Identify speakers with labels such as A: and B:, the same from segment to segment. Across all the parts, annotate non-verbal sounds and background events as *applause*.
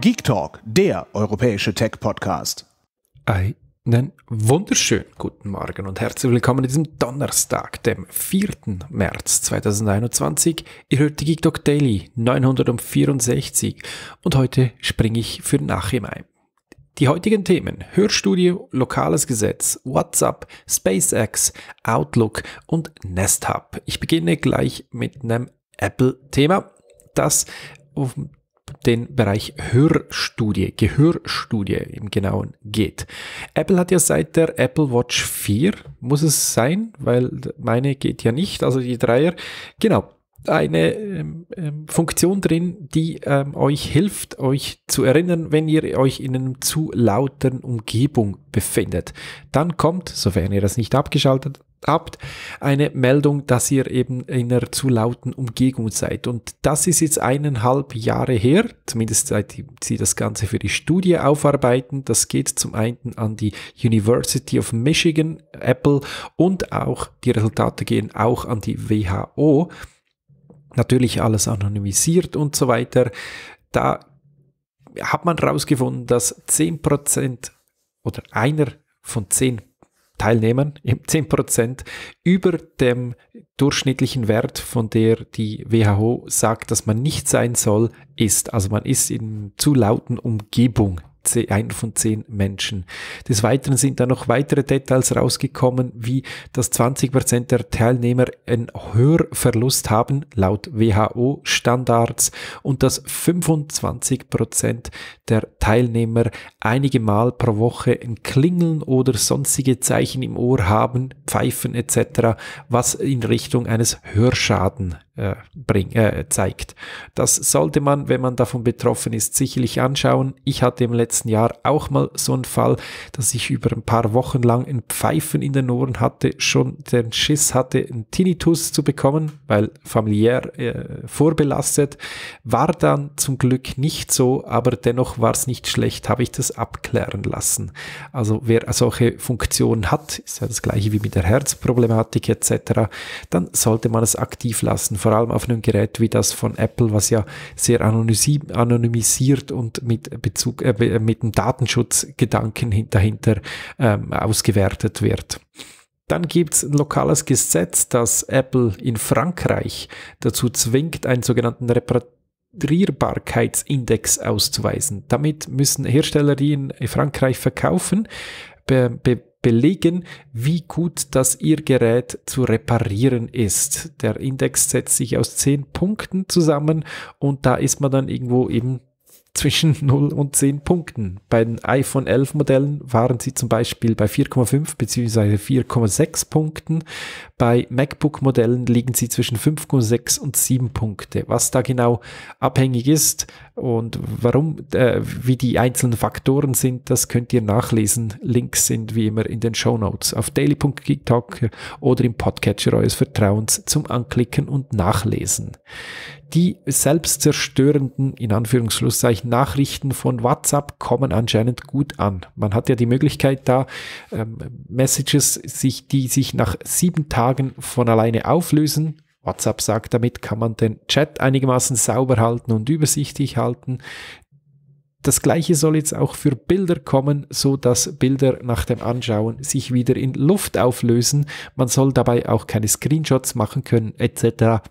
A: Geek Talk, der europäische Tech-Podcast. Einen wunderschönen guten Morgen und herzlich willkommen an diesem Donnerstag, dem 4. März 2021. Ihr hört die Geek Talk Daily 964 und heute springe ich für Nachhinein. ein. Die heutigen Themen Hörstudio, lokales Gesetz, WhatsApp, SpaceX, Outlook und Nest Hub. Ich beginne gleich mit einem Apple-Thema, das den Bereich Hörstudie, Gehörstudie im Genauen geht. Apple hat ja seit der Apple Watch 4, muss es sein, weil meine geht ja nicht, also die Dreier, genau, eine ähm, ähm Funktion drin, die ähm, euch hilft, euch zu erinnern, wenn ihr euch in einer zu lauten Umgebung befindet. Dann kommt, sofern ihr das nicht abgeschaltet habt, eine Meldung, dass ihr eben in einer zu lauten Umgebung seid. Und das ist jetzt eineinhalb Jahre her, zumindest seit sie das Ganze für die Studie aufarbeiten. Das geht zum einen an die University of Michigan, Apple und auch, die Resultate gehen auch an die WHO. Natürlich alles anonymisiert und so weiter. Da hat man herausgefunden, dass 10% oder einer von 10 Teilnehmern, im 10%, *laughs* über dem durchschnittlichen Wert, von der die WHO sagt, dass man nicht sein soll, ist. Also man ist in zu lauten Umgebung zehn, von zehn Menschen. Des Weiteren sind da noch weitere Details rausgekommen, wie dass 20 der Teilnehmer einen Hörverlust haben, laut WHO-Standards, und dass 25 der Teilnehmer einige Mal pro Woche ein Klingeln oder sonstige Zeichen im Ohr haben, Pfeifen etc., was in Richtung eines Hörschaden äh, bring, äh, zeigt. Das sollte man, wenn man davon betroffen ist, sicherlich anschauen. Ich hatte im letzten letzten Jahr auch mal so ein Fall, dass ich über ein paar Wochen lang ein Pfeifen in den Ohren hatte, schon den Schiss hatte, einen Tinnitus zu bekommen, weil familiär äh, vorbelastet. War dann zum Glück nicht so, aber dennoch war es nicht schlecht, habe ich das abklären lassen. Also wer solche Funktionen hat, ist ja das gleiche wie mit der Herzproblematik etc., dann sollte man es aktiv lassen, vor allem auf einem Gerät wie das von Apple, was ja sehr anonymisiert und mit Bezug, äh, mit dem Datenschutzgedanken dahinter ähm, ausgewertet wird. Dann gibt es ein lokales Gesetz, das Apple in Frankreich dazu zwingt, einen sogenannten Reparierbarkeitsindex auszuweisen. Damit müssen Hersteller, die in Frankreich verkaufen, be be belegen, wie gut das ihr Gerät zu reparieren ist. Der Index setzt sich aus zehn Punkten zusammen und da ist man dann irgendwo eben zwischen 0 *laughs* und 10 Punkten. Bei den iPhone 11 Modellen waren sie zum Beispiel bei 4,5 bzw. 4,6 Punkten. Bei MacBook Modellen liegen sie zwischen 5,6 und 7 Punkte. Was da genau abhängig ist und warum, äh, wie die einzelnen Faktoren sind, das könnt ihr nachlesen. Links sind wie immer in den Show Notes auf daily.geektalk oder im Podcatcher eures Vertrauens zum Anklicken und Nachlesen. Die selbstzerstörenden, in Anführungsschlusszeichen, Nachrichten von WhatsApp kommen anscheinend gut an. Man hat ja die Möglichkeit, da ähm, Messages, sich, die sich nach sieben Tagen von alleine auflösen. WhatsApp sagt, damit kann man den Chat einigermaßen sauber halten und übersichtlich halten. Das gleiche soll jetzt auch für Bilder kommen, so dass Bilder nach dem Anschauen sich wieder in Luft auflösen. Man soll dabei auch keine Screenshots machen können etc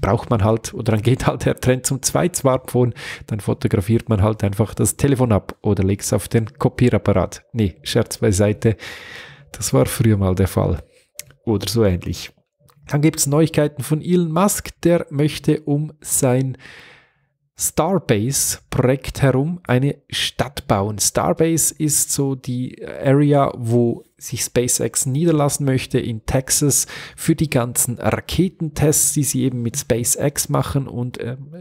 A: braucht man halt oder dann geht halt der Trend zum Zweit-Smartphone, dann fotografiert man halt einfach das Telefon ab oder legt es auf den Kopierapparat. Nee, Scherz beiseite, das war früher mal der Fall oder so ähnlich. Dann gibt es Neuigkeiten von Elon Musk, der möchte um sein Starbase-Projekt herum eine Stadt bauen. Starbase ist so die Area, wo sich SpaceX niederlassen möchte in Texas für die ganzen Raketentests, die sie eben mit SpaceX machen. Und ähm,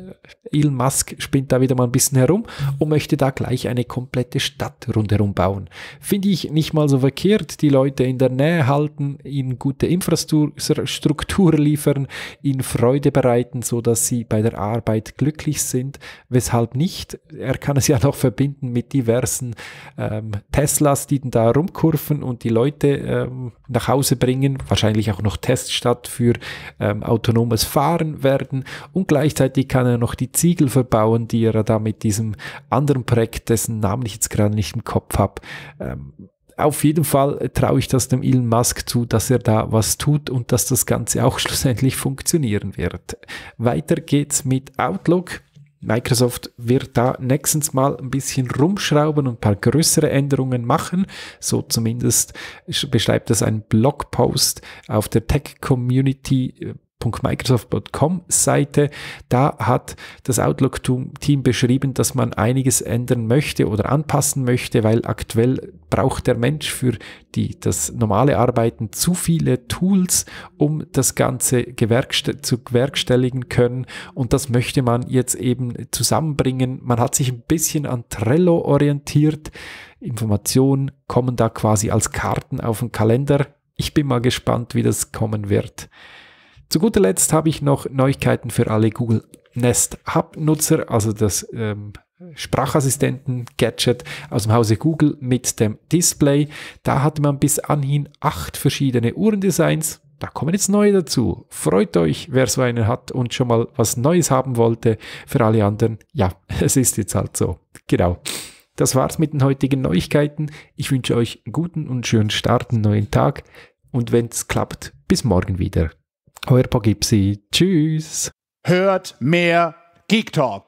A: äh, Elon Musk spinnt da wieder mal ein bisschen herum und möchte da gleich eine komplette Stadt rundherum bauen. Finde ich nicht mal so verkehrt, die Leute in der Nähe halten, ihnen gute Infrastruktur liefern, ihnen Freude bereiten, so dass sie bei der Arbeit glücklich sind. Weshalb nicht? Er kann es ja noch verbinden mit diversen ähm, Teslas, die da rumkurven und die die Leute ähm, nach Hause bringen, wahrscheinlich auch noch Tests statt für ähm, autonomes Fahren werden und gleichzeitig kann er noch die Ziegel verbauen, die er da mit diesem anderen Projekt, dessen Namen ich jetzt gerade nicht im Kopf habe, ähm, auf jeden Fall traue ich das dem Elon Musk zu, dass er da was tut und dass das Ganze auch *laughs* schlussendlich funktionieren wird. Weiter geht's mit Outlook. Microsoft wird da nächstens mal ein bisschen rumschrauben und ein paar größere Änderungen machen. So zumindest beschreibt das ein Blogpost auf der Tech Community äh, Microsoft.com Seite. Da hat das Outlook-Team beschrieben, dass man einiges ändern möchte oder anpassen möchte, weil aktuell braucht der Mensch für die, das normale Arbeiten zu viele Tools, um das Ganze gewerkste zu gewerkstelligen können. Und das möchte man jetzt eben zusammenbringen. Man hat sich ein bisschen an Trello orientiert. Informationen kommen da quasi als Karten auf den Kalender. Ich bin mal gespannt, wie das kommen wird. Zu guter Letzt habe ich noch Neuigkeiten für alle Google Nest Hub Nutzer, also das ähm, Sprachassistenten-Gadget aus dem Hause Google mit dem Display. Da hatte man bis anhin acht verschiedene Uhrendesigns. Da kommen jetzt neue dazu. Freut euch, wer so einen hat und schon mal was Neues haben wollte. Für alle anderen, ja, *laughs* es ist jetzt halt so. Genau. Das war's mit den heutigen Neuigkeiten. Ich wünsche euch einen guten und schönen Start, einen neuen Tag und wenn's klappt, bis morgen wieder. Euer Pogipsi. Tschüss. Hört mehr Geek Talk.